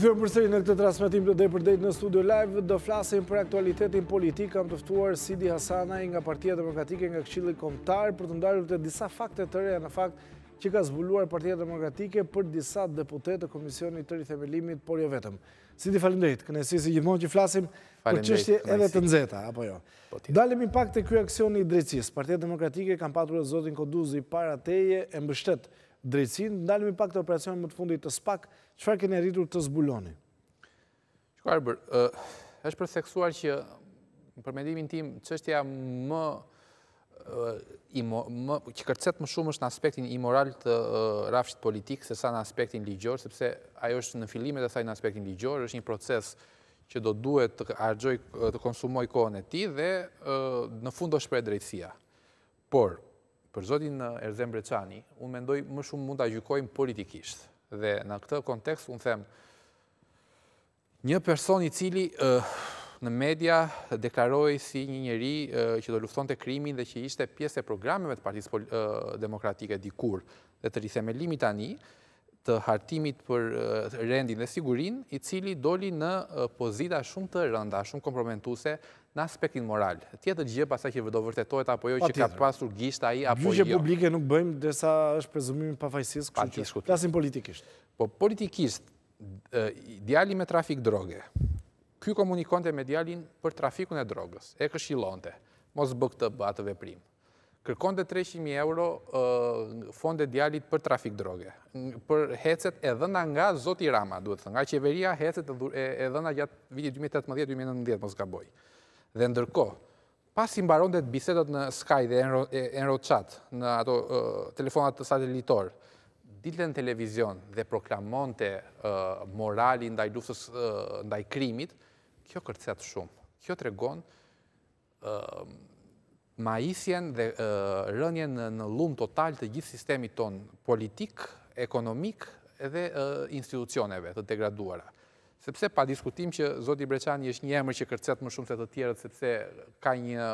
Këthërëm përsëri në këtë transmitim të dhe përdejt në studio live, do flasim për aktualitetin politikë, kam tëftuar Sidi Hasanaj nga Partia Demokratike nga Këshillë Komtar për të ndarru të disa fakte të reja në fakt që ka zbuluar Partia Demokratike për disa deputet të Komisioni të rithemelimit, por jo vetëm. Sidi falimdejt, këne si gjithmonë që flasim për qështje edhe të nzeta, apo jo. Po Dalim i pak të kjo aksion i drejcis. Partia Demokratike kam patur e zotin Koduzi para teje e mbështet drejcin. Dalim i pak të operacion më të fundit të spak qëfar këne rritur të zbuloni? Shkuar, bërë, është përseksuar që, për mendimin tim, ja më që kërcet më shumë është në aspektin imoral të rafshit politikë se sa në aspektin ligjor, sepse ajo është në filimet e saj në aspektin ligjor, është një proces që do duhet të argjoj të konsumoj kohën e ti dhe në fund do shprej drejtësia. Por, për zotin Erzem Breçani, unë mendoj më shumë mund të gjykojmë politikishtë. Dhe në këtë kontekst, unë them, një person i cili në media dekaroj si një njeri që do lufton të krimin dhe që ishte pjesë e programeve të partijës demokratike dikur dhe të rithemelimi tani, të hartimit për rendin dhe sigurin, i cili doli në pozita shumë të rënda, shumë komprometuse, në aspektin moral. Tjetë gjë pasa që do vërtetohet apo jo që ka pasur gjisht aji apo jo. Gjyshe publike nuk bëjmë dhe sa është prezumimin pafajsis, kështë që lasin politikisht. Po politikisht, djali me trafik droge, kjo komunikonte me djalin për trafikun e drogës, e këshilonte, mos bëg të batë veprim. Kërkonte 300.000 euro fonde djalit për trafik droge, për hecet e dhëna nga Zoti Rama, duhet të nga qeveria hecet e dhëna gjatë vitit 2018-2019, mos ka bojë. Dhe ndërko, pas i mbaron dhe të bisedat në Skype dhe në në ato telefonat të satelitor, ditën televizion dhe proklamon të morali ndaj luftës, ndaj krimit, kjo kërcet shumë, kjo të regon majisjen dhe rënjen në lumë total të gjithë sistemi ton politik, ekonomik edhe institucioneve të degraduara sepse pa diskutim që Zoti Breçani është një emër që kërcet më shumë se të tjerët, sepse ka një,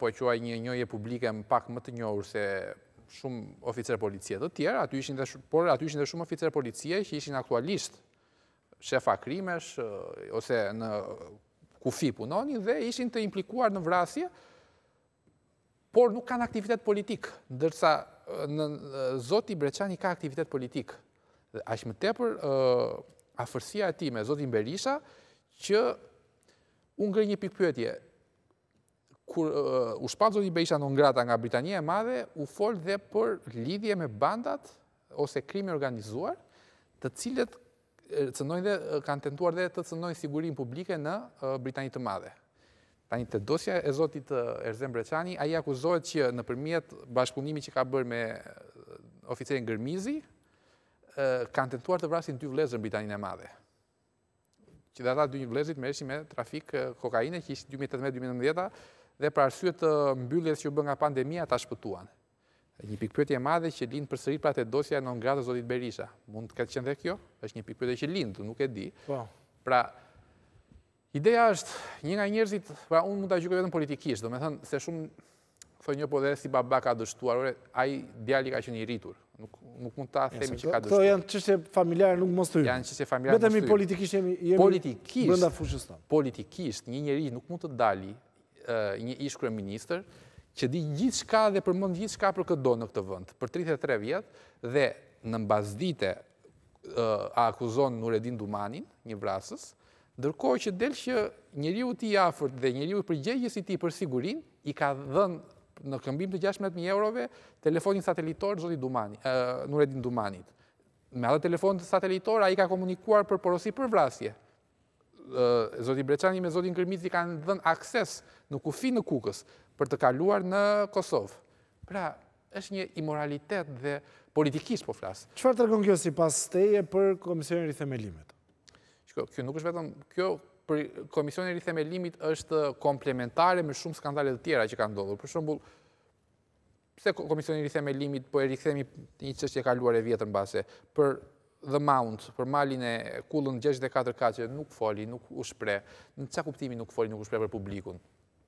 po e quaj një njëje publike më pak më të njohur se shumë oficer policie të tjerë, aty ishin dhe, por aty ishin dhe shumë oficer policie që ishin aktualisht shefa krimesh, ose në kufi punonin dhe ishin të implikuar në vrasje, por nuk kanë aktivitet politik, ndërsa në, Zoti Breçani ka aktivitet politik. Dhe ashtë më tepër, afërsia e ti me Zotin Berisha, që unë gërë një pikpyetje, kur uh, u shpanë Zotin Berisha në ngrata nga Britania e madhe, u folë dhe për lidhje me bandat ose krimi organizuar, të cilët uh, dhe, uh, kanë tentuar dhe të cënojnë sigurin publike në Britani të madhe. Ta një të dosja e Zotit Erzem Breçani, a i akuzohet që në përmjet bashkëpunimi që ka bërë me oficerin Gërmizi, kanë tentuar të vrasin dy vlezër në Britaninë e Madhe. Që dhe ata dy vlezërit merreshin me trafik kokaine që ishte 2018-2019 dhe për arsye të mbylljes që u bë nga pandemia ata shpëtuan. Një pikpyetje e madhe që lind për pra te dosja e të zotit Berisha. Mund të këtë qenë dhe kjo? Është një pikpyetje që lind, nuk e di. Po. Pra Ideja është një nga njerëzit, pra unë mund ta gjykoj vetëm politikisht, domethënë se shumë thonë një po dhe si baba ka dështuar, ai djali ka qenë i rritur, nuk mund ta themi që ka të Këto janë çështje familjare, nuk mostohet. Janë çështje familjare. Vetëm politikisht jemi jemi politikë brenda fushës tonë. Politikisht një njeri nuk mund të dalë një ish-kryeministër që di gjithçka dhe përmend gjithçka për këtë do në këtë vend për 33 vjet dhe në mbazdite a akuzon Nuredin Dumanin, një vrasës, ndërkohë që del që njeriu i ti afërt dhe njeriu i përgjegjës i ti për sigurinë i ka dhënë në këmbim të 16.000 eurove, telefonin satelitor zhoti Dumani, nure Dumanit. Me adhe telefon të satelitor, a i ka komunikuar për porosi për vrasje. Zoti Breçani me zotin Kërmiti kanë dhën akses në kufi në kukës për të kaluar në Kosovë. Pra, është një imoralitet dhe politikisht po flasë. Qëfar të rëkon kjo si pas steje për Komisionin Rithemelimet? Kjo nuk është vetëm, kjo për Komisionin Rithemelimit është komplementare me shumë skandalet të tjera që ka ndodhur. Për shumë, pse komisioni rikthem limit, po e rikthemi një qështë e kaluar e vjetër në base, për the mount, për malin e kullën 64 kaqe, nuk foli, nuk u shpre, në qa kuptimi nuk foli, nuk u shpre për publikun.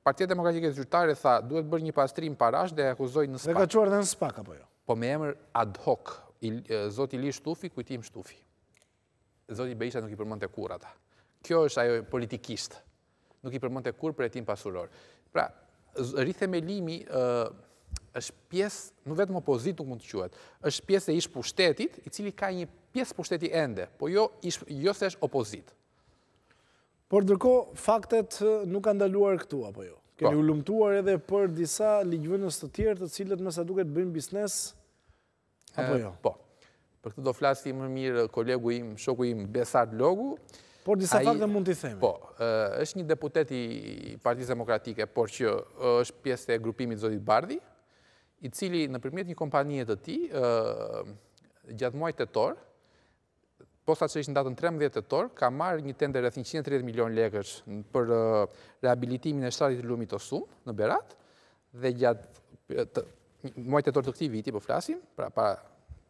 Partia Demokratike të tha, duhet bërë një pastrim parash dhe akuzoj në spak. Dhe ka quar dhe në spak, apo jo? Po me emër ad hoc, zoti li shtufi, kujtim shtufi. Zoti Beisha nuk i përmën të kur ata. Kjo është ajo politikist. Nuk i përmën të kur për e tim pasuror. Pra, rrithemelimi është pjesë, nuk vetëm opozit nuk mund të quhet, është pjesë e ish pushtetit, i cili ka një pjesë pushteti ende, po jo, jo se është opozit. Por ndërko, faktet nuk kanë ndaluar këtu, apo jo? Keni po. u lumtuar edhe për disa ligjvënës të tjerë të cilët mësa të bëjmë biznes, apo jo? Po, për këtë do flasë më mirë kolegu im, shoku im Besard Logu. Por disa faktet fakte mund t'i themi. Po, është një deputeti i Partisë Demokratike, por që është pjesë e grupimit Zodit Bardhi, i cili në përmjet një kompanije të ti, gjatë muajt të torë, posa që ishtë në datën 13 të torë, ka marrë një tender e 130 milion lekës për rehabilitimin e shtarit të lumit të sumë në Berat, dhe gjatë muajt të torë të këti viti, për po flasim, pra para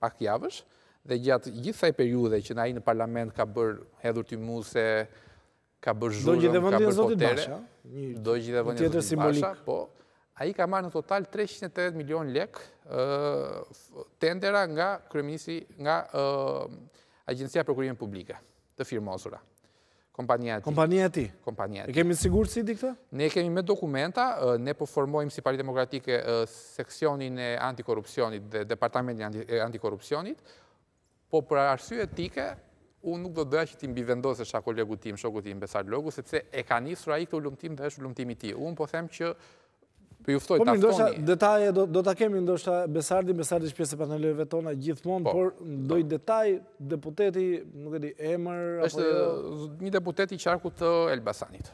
pak javësh, dhe gjatë gjithë thaj periude që na i në parlament ka bërë hedhur të muse, ka bërë zhurëm, ka bërë potere, do gjithë dhe vëndjë zotit basha, po, a i ka marrë në total 380 milion lek tendera nga kërëminisi nga Agencia Prokurimë Publike të firmozura. Kompanija ti. Kompanija ti. Kompanija ti. E kemi sigur si dikta? Ne kemi me dokumenta, ne po formojmë si pari demokratike seksionin e antikorupcionit dhe departamentin e antikorupcionit, po për arsye tike unë nuk do dhe që ti mbivendose që a kolegut tim, shokut tim, Besar Logu, se e ka një i këtë ullumtim dhe është ullumtimi ti. Unë po them që Për juftoj taftoni. Po, po ndoshta, detaje do, të kemi, ndoshta, Besardi, Besardi që pjesë e panelëve tona gjithmonë, po, por po. ndoj detaj, deputeti, nuk e di, emër, është apo jo? një deputeti qarku të Elbasanit.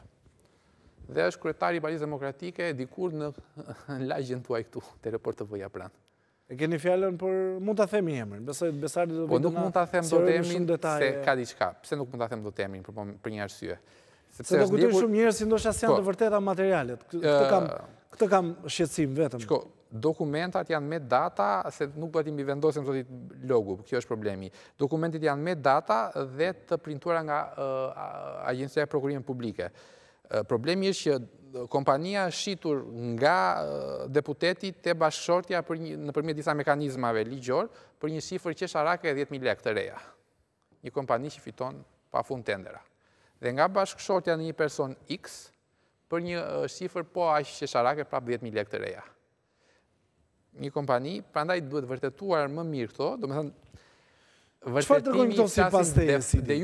Dhe është kretari i Balizë Demokratike, dikur në, lajgjën lagjën tuaj këtu, të report të vëja pranë. E keni fjallën, por mund të themi emrin. Besardi do vëndëna... Po, nuk mund të them do temin, se ka diçka. Pse nuk mund të them do temin, për, për një arsye. Se do këtu shumë njërë si ndoshtë asë janë po. të vërteta materialet. Këtë kam shqetsim vetëm. Shko, dokumentat janë me data, se nuk përti mi vendosim të ditë logu, kjo është problemi. Dokumentit janë me data dhe të printuara nga Agencija e Prokurime Publike. Problemi është që kompania shqitur nga deputetit të bashkëshortja në përmjet disa mekanizmave ligjor për një shifër që sharake e 10.000 lek të reja. Një kompani që fiton pa fund tendera dhe nga bashkëshortja në një person X, për një shifër po ashtë qesharake prapë 10.000 lek të reja. Një kompani, prandaj duhet vërtetuar më mirë këto, do me thënë, Qëfar të rëgjëm të si pas të është...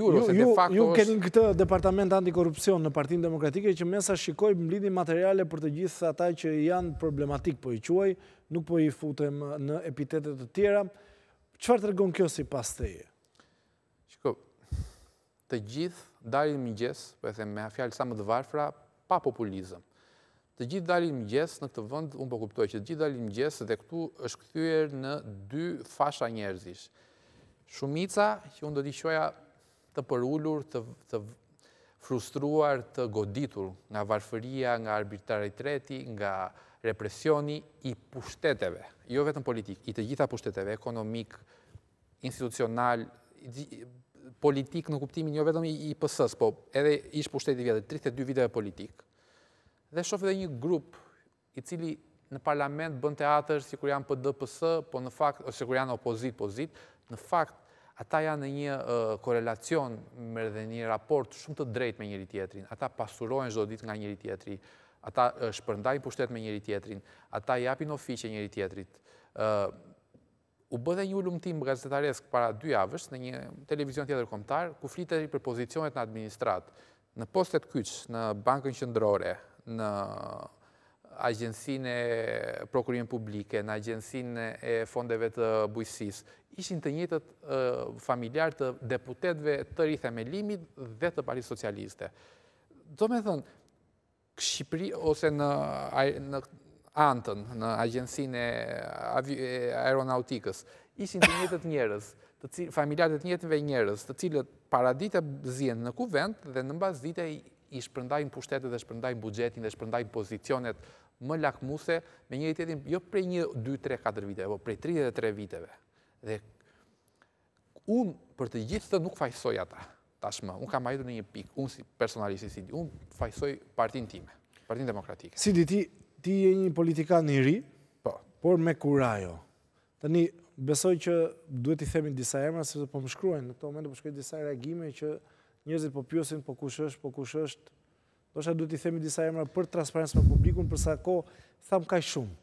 Ju keni në këtë departament antikorupcion në partim demokratike që mesa shikoj mblidi materiale për të gjithë ata që janë problematik për po i quaj, nuk për po i futem në epitetet të tjera. Qëfar të rëgjëm kjo si pas të të gjithë dalin më gjes, për po e them me fjalë sa më të varfra, pa populizëm. Të gjithë dalin më gjes në këtë vënd, unë po kuptoj që të gjithë dalin më gjes dhe këtu është këthyër në dy fasha njerëzish. Shumica që unë do t'i shoja të përullur, të, të frustruar, të goditur nga varfëria, nga arbitrari treti, nga represioni i pushteteve, jo vetëm politik, i të gjitha pushteteve, ekonomik, institucional, politik në kuptimin jo vetëm i pësës, po edhe ishë pushtetit po vjetë, 32 viteve politik, dhe shofë dhe një grup i cili në parlament bën atër, si kur janë për DPS, po në fakt, o si kur janë opozit-pozit, në fakt, ata janë në një korelacion me dhe një raport shumë të drejt me njëri tjetrin, ata pasurojnë zdo dit nga njëri tjetri, ata shpërndajnë pushtet me njëri tjetrin, ata japin ofiqe njëri tjetrit, u bëdhe një ullumëtim gazetaresk para dy avës në një televizion tjetër komtar, ku flitë për pozicionet në administrat, në postet kyç, në bankën qëndrore, në agjensin e prokurimin publike, në agjensin e fondeve të bujësis, ishin të njëtët familjar të deputetve të rritha me limit dhe të pari socialiste. Do me thënë, Shqipëri, ose antën në agjensin e aeronautikës, ishin të njëtët njërës, familjarët njëtëve njërës, të cilët paradit e në në kuvent dhe në mbas dite i shpërndajnë pushtetet dhe shpërndajnë bugjetin dhe shpërndajnë pozicionet më lakmuse me njëri të edhim, jo prej një, dy, tre, katër viteve, po prej 33 viteve. Dhe unë për të gjithë të nuk fajsoj ata, tashmë, unë kam ajdu në një pikë, unë si personalisë i si, unë fajsoj partin time, partin demokratike. Si ti, ti je një politikan i ri, po. por me kurajo. Tani, besoj që duhet i themi disa emra, se po më shkruajnë, në këto momente po shkruajnë disa reagime që njëzit po pjosin, po kush është, po kush është, do duhet i themi disa emra për transparentës për publikun, përsa ko, tham ka shumë.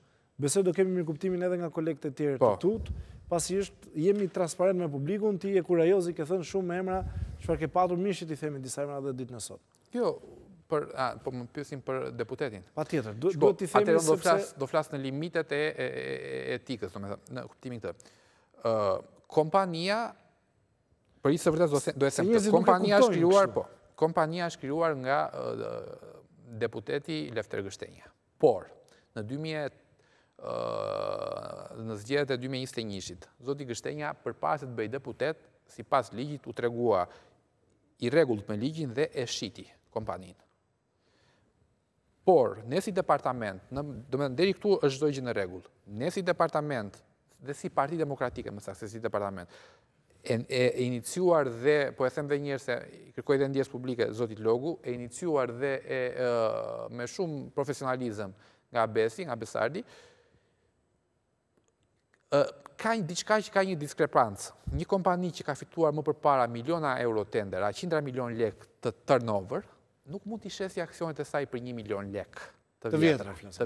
Besoj do kemi mirë kuptimin edhe nga kolekte tjere të po. tutë, pasi është, jemi transparent me publikun, ti e kurajozi, ke thënë shumë emra, që ke patur mishit ti themi disa emra dhe ditë nësot. Kjo, për, a, po më pysim për deputetin. Pa tjetër, do, Shko, do t'i themi sëpse... Do flasë flas në limitet e, etikës, do me në kuptimin të. kompania, për i së vërtet do, do esem të, kompania është kriuar, po, kompania është kriuar nga deputeti Lefter Gështenja. Por, në 2000, në zgjedhet e 2021-shit, Zoti Gështenja për paset bëj deputet, si pas ligjit u tregua i regullt me ligjin dhe e shiti kompaninë. Por, ne si departament, do me nderi këtu është dojgjë në regullë, ne si departament dhe si parti demokratike, më sakse si departament, e iniciuar dhe, po e them dhe njërë se kërkoj dhe ndjesë publike, Zotit Logu, e iniciuar dhe me shumë profesionalizëm nga Besi, nga Besardi, ka një diçka që ka një diskrepancë. Një kompani që ka fituar më për para miliona euro tender, a 100 milion lek të turnover, nuk mund t'i shesi aksionet e saj për një milion lek të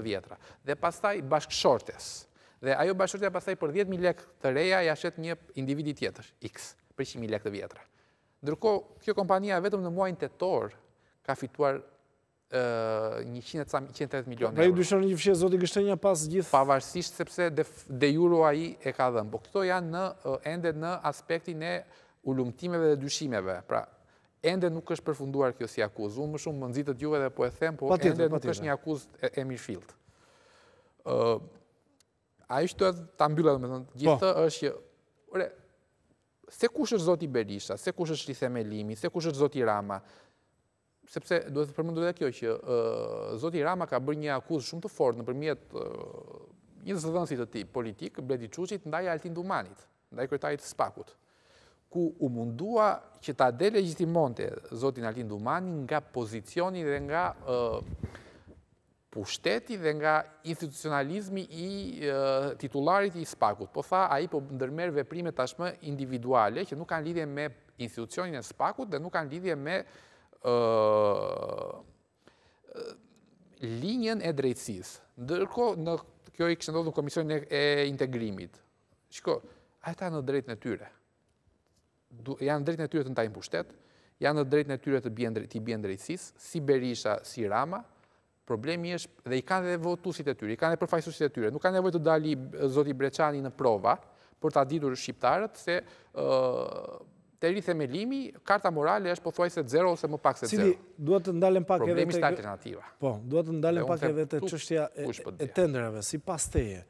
vjetra. Dhe pastaj bashkëshortes. Dhe ajo bashkëshortja pastaj për 10.000 lek të reja jashet një individi tjetër, x, për 100.000 lek të vjetra. Ndërko, kjo kompania vetëm në muajnë të torë ka fituar 180 milion pra euro. Pra i dushonë një fëshje, zoti gështë një pas gjithë? Pavarësisht, sepse de juro aji e ka dhëmë. Po këto janë në endet në aspektin e ulumtimeve dhe dushimeve. Pra, ende nuk është përfunduar kjo si akuz, Unë më shumë më nëzitët juve dhe po e them, po ende nuk është një akuzë e mirë filtë. A ishtë të edhe të ambyllat, me thënë, po. gjithë është që, ore, se kush është Zoti Berisha, se kush është Ritheme Limi, se kush është Zoti Rama, sepse duhet të përmëndur dhe kjo që Zoti Rama ka bërë një akuzë shumë të fort në përmjet një zëdhënësit të ti politikë, Bledi Qucit, ndaj Altin Dumanit, ndaj kërtajit Spakut ku u mundua që ta delegitimonte zotin Altin Dumani nga pozicioni dhe nga pushteti dhe nga institucionalizmi i titularit i spakut. Po tha, a i po ndërmer veprime tashmë individuale, që nuk kanë lidhje me institucionin e spakut dhe nuk kanë lidhje me linjen e drejtsis. Ndërko, në kjo i kështë ndodhë në komisionin e integrimit. Shko, a e ta në drejt në tyre janë drejtën e tyre të ndajnë pushtet, janë në drejtën e tyre të bjen drejtsis, si Berisha, si Rama, problemi është dhe i kanë dhe votusit e tyre, i kanë dhe përfajsusit e tyre, nuk kanë nevoj të dali Zoti Breçani në prova, për ta ditur shqiptarët, se të eri themelimi, karta morale është po thuaj se zero ose më pak se zero. Cili, duhet të ndalen pak edhe të... Problemi shtë alternativa. Po, duhet të ndalen pak edhe të qështja e po tendereve, si pas teje.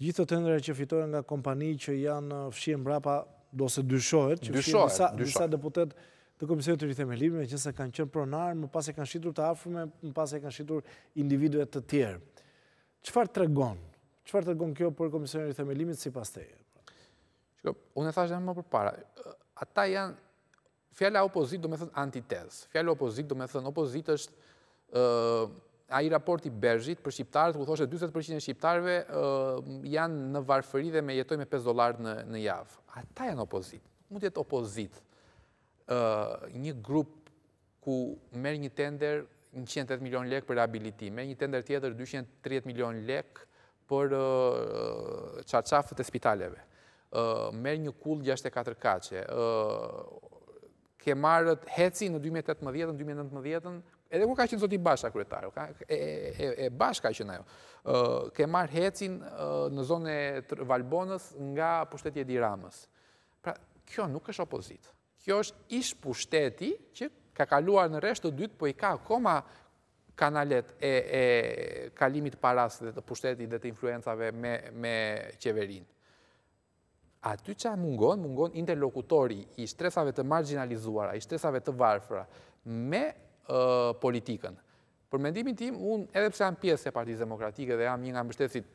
të tendere që fitore nga kompani që janë fshirë mbrapa do se dyshohet, që disa, disa deputet të Komisionit të Rithemelimit, që se kanë qënë pronar, më pas e kanë shqitur të afrume, më pas e kanë shqitur individuet të tjerë. Qëfar të regonë? Qëfar të regonë kjo për Komisionit të Rithemelimit si pas teje? e? unë e thashtë dhe më për para. Ata janë, fjalla opozit do me thënë antitez. Fjalla opozit do me thënë opozit është a i raporti bërgjit për shqiptarët, ku thoshe 20% e shqiptarëve janë në varfëri dhe me jetoj me 5 dolar në javë. A ta janë opozit. Mund jetë opozit. Një grup ku merë një tender 180 milion lek për abilitim, merë një tender tjetër 230 milion lek për qarqafët e spitaleve, merë një kull 64 kache, kemarët heci në 2018-2019, Edhe ku ka qenë zoti bashka ka e bashka qenë ajo. Ke marrë hecin në zone e Valbonës nga i Diramës. Pra, kjo nuk është opozit. Kjo është ish pushteti që ka kaluar në reshtë të dytë, po i ka koma kanalet e kalimit paras dhe të pushtetit dhe të influencave me qeverin. Aty që mungon, mungon interlokutori i shtresave të marginalizuara, i shtresave të varfra, me politikën. Për mendimin tim, unë edhe përse jam pjesë e partijës demokratike dhe jam një nga mbështesit,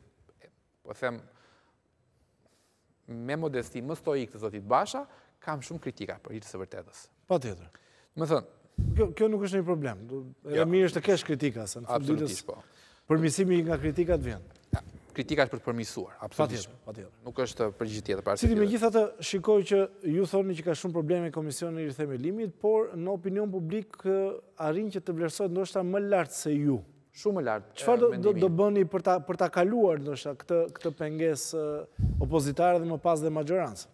po them, me modesti më stoik të zotit basha, kam shumë kritika për hirtës e vërtetës. Pa tjetër. Më thënë... Kjo, kjo nuk është një problem. E jo. mirë është të kesh kritika, se në fundit është po. përmisimi nga kritika të vjenë kritika është për të përmisuar. Absolutisht. Nuk është gjithë tjetër. Si di me gjitha të shikoj që ju thoni që ka shumë probleme e i në rrëthemi limit, por në opinion publik arin që të vlerësot ndoshta më lartë se ju. Shumë më lartë. Qëfar do bëni për ta kaluar ndoshta këtë penges opozitare dhe më pas dhe majoransë?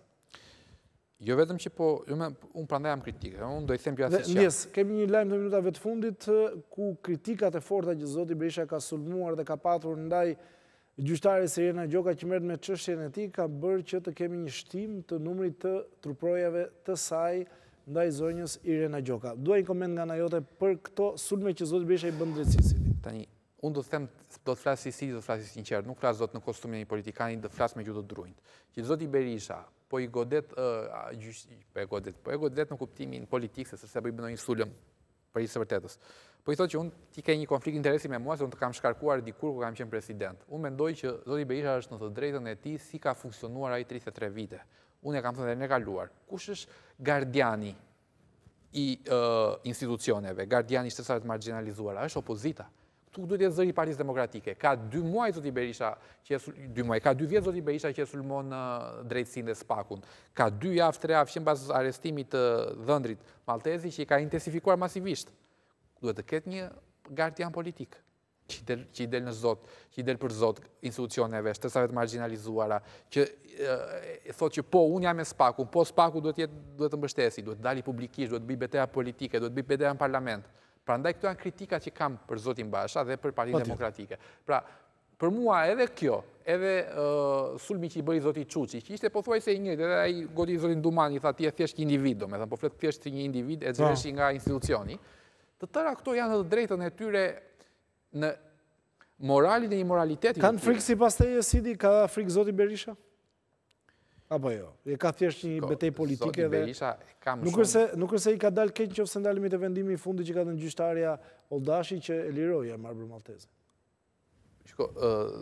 Jo vetëm që po, jo unë prandaj jam kritikë, unë dojë them pjatë se që... Ndjes, kemi një lajmë të minutave të fundit, ku kritikat e forta që Zoti Berisha ka sulmuar dhe ka patur ndaj gjyqtari Serena Gjoka që mërët me qështjen e ti ka bërë që të kemi një shtim të numrit të truprojave të saj ndaj zonjës Irena Gjoka. Duaj një komend nga na jote për këto sulme që zotë beshe i bëndrecisit. Tani, unë do të them, do të flasë i si, do të flasë i sinqerë, nuk flasë zotë në kostumin e një politikani, do të flasë me gjithë do të drujnë. Që zotë i Berisha, po i godet, po i godet, po i godet në kuptimin politikës, sërse për po i bëndoj një sulëm për i së vërtetës. Po i thotë që unë ti ke një konflikt interesi me mua se unë të kam shkarkuar dikur ku kam qenë president. Unë mendoj që zoti Berisha është në të drejtën e tij si ka funksionuar ai 33 vite. Unë e kam thënë në kaluar. Kush është gardiani i institucioneve, gardiani i shtetësave marginalizuar, marginalizuara, është opozita. Tuk duhet të zëri Partisë Demokratike. Ka 2 muaj zoti Berisha që e 2 muaj, ka 2 vjet zoti Berisha që e sulmon uh, drejtsinë dhe spakun. Ka 2 javë, 3 javë që mbas arrestimit të dhëndrit Maltezi që i ka intensifikuar masivisht duhet të ketë një gardian politik, që i del në zot, që i del për zot institucioneve, shtresave të marginalizuara, që e që po, unë jam e spaku, po spaku duhet jetë, duhet të mbështesi, duhet dali publikisht, duhet bëj beteja politike, duhet bëj beteja në parlament. Pra ndaj këtu janë kritika që kam për zotin basha dhe për partit po demokratike. Pra, për mua edhe kjo, edhe sulmi që i bëri zotin Quqi, që ishte po thuaj se i njët, edhe i godi zotin Dumani, i tha ti e thjesht një individu, me thëmë po fletë thjesht një individ, e po. gjithesht nga institucioni, Të tëra këto janë edhe drejtën e tyre në moralin e imoralitetin. Kanë frikë si pas të e Sidi, ka frikë Zoti Berisha? Apo jo, e ka thjesht një betej politike dhe... Zoti Berisha e kam shumë... Nuk i ka dalë keqë që ofse ndalimit e vendimi i fundi që ka dhe në gjyshtarja Oldashi që e liroja Marbër Malteze. Shko,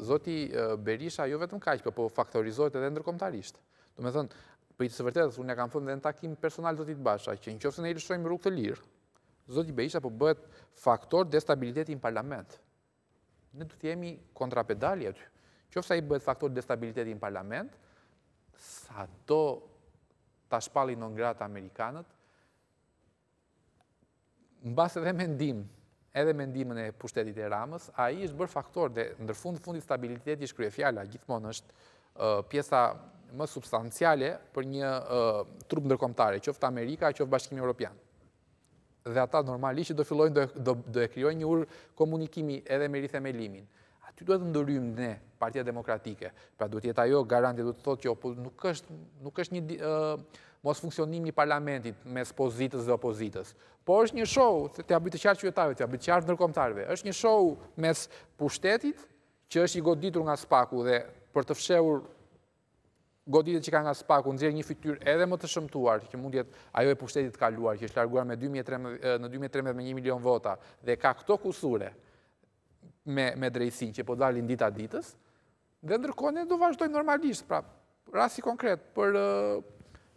Zoti Berisha jo vetëm ka po, po faktorizohet edhe ndërkomtarisht. Du me thënë, për po i të së vërtetës, unë ja kam thënë dhe në takim personal Zotit Basha, që në që ofse ne i lëshojmë rrugë të lirë, Zotë Gjibejisha po bëhet faktor dhe stabiliteti në parlament. Ne du të jemi kontrapedalje të. Që sa i bëhet faktor dhe stabiliteti në parlament, sa do të shpalli në ngratë Amerikanët, në basë edhe mendim, edhe mendimën e pushtetit e ramës, a i është bërë faktor dhe ndërfund fundit stabiliteti shkryefjala, gjithmonë fjalla, është pjesa më substanciale për një trup ndërkomtare, që ofta Amerika, që ofta Bashkimi Europianë dhe ata normalisht do fillojnë do e kryojnë një urë komunikimi edhe me rithemelimin. Aty duhet të ndërrymë ne, partia demokratike, pra duhet jetë ajo garanti, duhet të thotë që nuk është një mos funksionim një parlamentit me spozitës dhe opozitës, po është një show, të abit të qarë qëtave, të abit të qarë nërkomtarve, është një show mes pushtetit që është i goditur nga spaku dhe për të fshehur, goditit që ka nga spaku, nëzirë një fityr edhe më të shëmtuar, që mund jetë ajo e pushtetit kaluar, që është larguar në 2013 me një milion vota, dhe ka këto kusure me drejsin që po dalin dita ditës, dhe ndërkone do vazhdoj normalisht, pra, rasi konkret për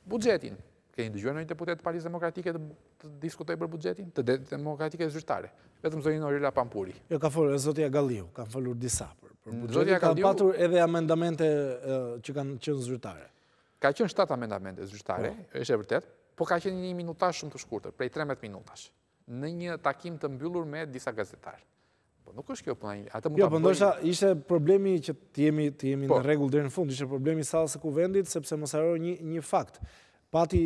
budgetin. Këtë ndëgjuar në një deputet të Paris Demokratike të diskutoj për budgetin, të demokratike zyrtare. Vetëm zoni në Rila Pampuri. Jo, ka folur, zotia Galiu, ka folur disa për Zotja ka patur edhe amendamente që kanë qenë zyrtare. Ka qenë 7 amendamente zyrtare, po. është e vërtet, po ka qenë një minutash shumë të shkurtër, prej 13 minutash, në një takim të mbyllur me disa gazetarë. Po nuk është kjo puna. Atë Jo, po ndoshta ishte problemi që të jemi të jemi në po. rregull deri në fund, ishte problemi sa së kuvendit sepse mos haro një një fakt. Pati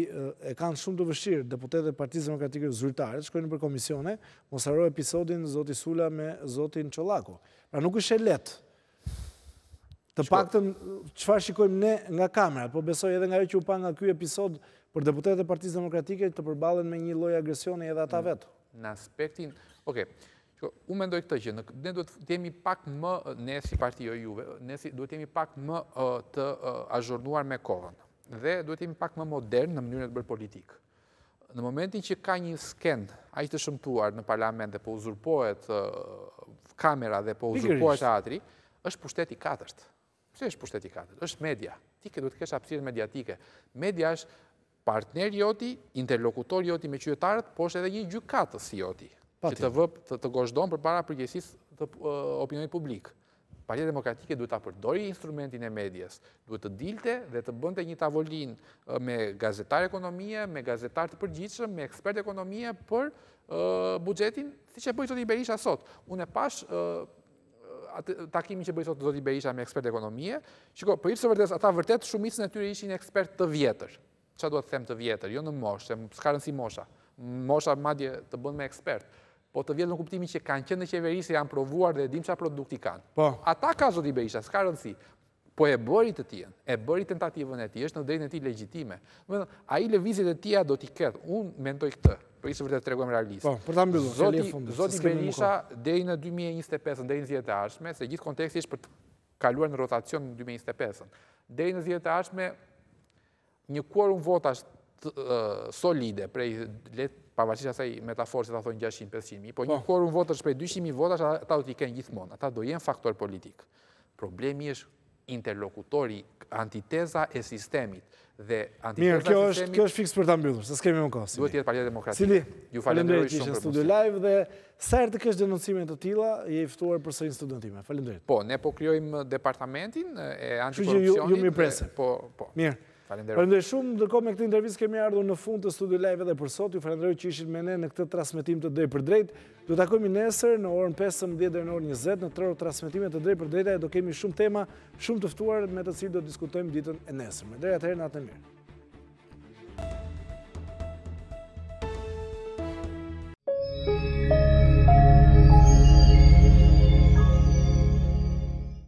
e kanë shumë të vështirë deputetët e Partisë Demokratike zyrtare, shkojnë për komisione, mos haro episodin zoti Sula me zotin Çollaku. Pra nuk është e lehtë. Të paktën, qëfar shikojmë ne nga kamerat, po besoj edhe nga e që u pa nga kjo episod për deputet e partiz demokratike të përbalen me një loj agresioni edhe ata mm, vetë. Në aspektin, oke, u mendoj këtë që, ne duhet të jemi pak më, ne si parti jo juve, ne duhet të jemi pak më të ajornuar me kohën, dhe duhet të jemi pak më modern në mënyrën e të bërë politikë. Në momentin që ka një skend, a i të shëmtuar në parlament dhe po uzurpojët kamera dhe po uzurpojët atri, është pushteti katërtë. Pse është pushteti katërt? është media. Ti ke duhet të kesh hapësirë mediatike. Media është partneri joti, interlokutor joti me qytetarët, po është edhe një gjykatës joti. Që të vë të, të gozhdon përpara përgjegjësisë të opinionit publik. Partia Demokratike duhet ta përdorë instrumentin e medias, duhet të dilte dhe të bënte një tavolin me gazetar ekonomie, me gazetar të përgjithshëm, me ekspert ekonomie për bugjetin, buxhetin, siç e bëi Zoti Berisha sot. Unë e pash takimin që bëj sot Zoti Berisha me ekspert ekonomie, shikoj, po ishte vërtet ata vërtet shumicën e tyre ishin ekspert të vjetër. Çfarë duhet të them të vjetër, jo në moshë, s'ka rëndsi mosha. Mosha madje të bën me ekspert, po të vjetë në kuptimin që kanë qenë në qeveri se janë provuar dhe edhim dim çfarë produkti kanë. Po. Ata ka Zoti Berisha, s'ka rëndsi. Po e bëri të tijen, e bëri tentativën e ti, është në drejtën e ti legjitime. A i levizit e tija do t'i këtë, unë mendoj këtë, për isë vërtet të regojmë realistë. Po, për ta mbyllur, se lije fundë. Zoti Berisha, dhej në 2025, ndhej në zjetë ashme, se gjithë konteksti ishë për të kaluar në rotacion në 2025. Dhej në zjetë ashme, një kuarun votash solide, prej letë pavarësisht asaj metaforës e ta thonë 600-500.000, po një po. kuarun votash prej 200.000 votash, ata do t'i kenë gjithmonë, ata do jenë faktor politikë. Problemi është interlokutori, antiteza e sistemit, dhe sistemi... Mirë, kjo është, kjo është fiks për të mbyllur, se s'kemi më kohë, Duhet jetë partijet demokratike. Sili, ju falem dhe ishë në studio live dhe sërë të kështë denoncimet të tila, je iftuar për sërinë studentime. Falem Po, ne po kryojmë departamentin e antikorupcionit. Që ju, ju mi presë. Po, po. Mirë. Falenderoj shumë, ndërkohë me këtë intervistë kemi ardhur në fund të studi Live edhe për sot. Ju falenderoj që ishit me ne në këtë transmetim të drejtë për du të takojmë nesër në orën 15 deri në orën 20 në tërë transmetime të drejtë për e do kemi shumë tema, shumë të ftuar me të cilët do të diskutojmë ditën e nesër. Mirë, atëherë natën e mirë.